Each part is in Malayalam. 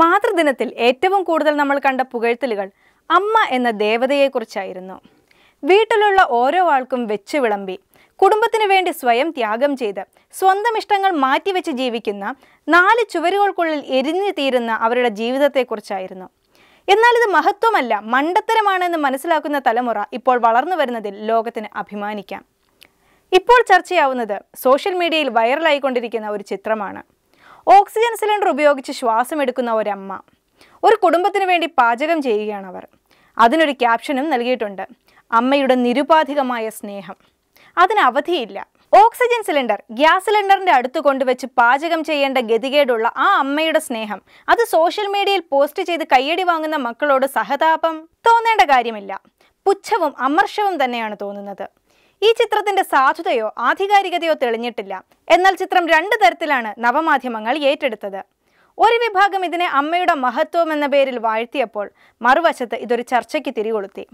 മാതൃദിനത്തിൽ ഏറ്റവും കൂടുതൽ നമ്മൾ കണ്ട പുകഴ്ത്തലുകൾ അമ്മ എന്ന ദേവതയെക്കുറിച്ചായിരുന്നു വീട്ടിലുള്ള ഓരോ ആൾക്കും വെച്ച് വിളമ്പി കുടുംബത്തിനു വേണ്ടി സ്വയം ത്യാഗം ചെയ്ത് സ്വന്തം ഇഷ്ടങ്ങൾ മാറ്റിവെച്ച് ജീവിക്കുന്ന നാല് ചുവരുകൾക്കുള്ളിൽ എരിഞ്ഞു തീരുന്ന അവരുടെ ജീവിതത്തെക്കുറിച്ചായിരുന്നു എന്നാൽ ഇത് മഹത്വമല്ല മണ്ടത്തരമാണെന്ന് മനസ്സിലാക്കുന്ന തലമുറ ഇപ്പോൾ വളർന്നു വരുന്നതിൽ ലോകത്തിന് അഭിമാനിക്കാം ഇപ്പോൾ ചർച്ചയാവുന്നത് സോഷ്യൽ മീഡിയയിൽ വൈറലായിക്കൊണ്ടിരിക്കുന്ന ഒരു ചിത്രമാണ് ഓക്സിജൻ സിലിണ്ടർ ഉപയോഗിച്ച് ശ്വാസം എടുക്കുന്ന ഒരമ്മ ഒരു കുടുംബത്തിന് വേണ്ടി പാചകം ചെയ്യുകയാണ് അവർ അതിനൊരു ക്യാപ്ഷനും നൽകിയിട്ടുണ്ട് അമ്മയുടെ നിരുപാധികമായ സ്നേഹം അതിന് അവധിയില്ല ഓക്സിജൻ സിലിണ്ടർ ഗ്യാസ് സിലിണ്ടറിന്റെ അടുത്ത് കൊണ്ടുവച്ച് പാചകം ചെയ്യേണ്ട ഗതികേടുള്ള ആ അമ്മയുടെ സ്നേഹം അത് സോഷ്യൽ മീഡിയയിൽ പോസ്റ്റ് ചെയ്ത് കയ്യടി വാങ്ങുന്ന മക്കളോട് സഹതാപം തോന്നേണ്ട കാര്യമില്ല പുച്ഛവും അമർഷവും തന്നെയാണ് തോന്നുന്നത് ഈ ചിത്രത്തിന്റെ സാധുതയോ ആധികാരികതയോ തെളിഞ്ഞിട്ടില്ല എന്നാൽ ചിത്രം രണ്ട് തരത്തിലാണ് നവമാധ്യമങ്ങൾ ഏറ്റെടുത്തത് ഒരു വിഭാഗം ഇതിനെ അമ്മയുടെ മഹത്വം എന്ന പേരിൽ വാഴ്ത്തിയപ്പോൾ മറുവശത്ത് ഇതൊരു ചർച്ചയ്ക്ക് തിരികൊളുത്തി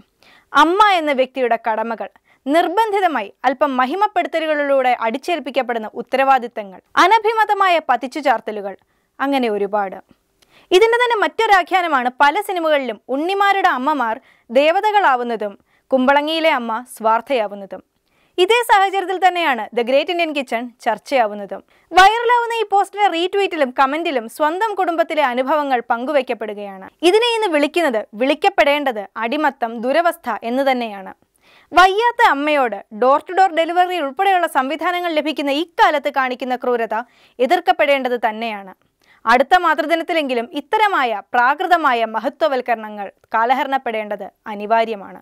അമ്മ എന്ന വ്യക്തിയുടെ കടമകൾ നിർബന്ധിതമായി അല്പം മഹിമപ്പെടുത്തലുകളിലൂടെ അടിച്ചേൽപ്പിക്കപ്പെടുന്ന ഉത്തരവാദിത്തങ്ങൾ അനഭിമതമായ പതിച്ചു ചാർത്തലുകൾ അങ്ങനെ ഒരുപാട് ഇതിൻ്റെ തന്നെ മറ്റൊരാഖ്യാനമാണ് പല സിനിമകളിലും ഉണ്ണിമാരുടെ അമ്മമാർ ദേവതകളാവുന്നതും കുമ്പളങ്ങിയിലെ അമ്മ സ്വാർത്ഥയാവുന്നതും ഇതേ സാഹചര്യത്തിൽ തന്നെയാണ് ദ ഗ്രേറ്റ് ഇന്ത്യൻ കിച്ചൺ ചർച്ചയാവുന്നതും വൈറലാവുന്ന ഈ പോസ്റ്റിലെ റീട്വീറ്റിലും കമന്റിലും സ്വന്തം കുടുംബത്തിലെ അനുഭവങ്ങൾ പങ്കുവയ്ക്കപ്പെടുകയാണ് ഇതിനെ ഇന്ന് വിളിക്കുന്നത് വിളിക്കപ്പെടേണ്ടത് അടിമത്തം ദുരവസ്ഥ എന്ന് തന്നെയാണ് വയ്യാത്ത അമ്മയോട് ഡോർ ടു ഡോർ ഡെലിവറി ഉൾപ്പെടെയുള്ള സംവിധാനങ്ങൾ ലഭിക്കുന്ന ഇക്കാലത്ത് കാണിക്കുന്ന ക്രൂരത എതിർക്കപ്പെടേണ്ടത് തന്നെയാണ് അടുത്ത മാതൃദിനത്തിലെങ്കിലും ഇത്തരമായ പ്രാകൃതമായ മഹത്വവൽക്കരണങ്ങൾ കാലഹരണപ്പെടേണ്ടത് അനിവാര്യമാണ്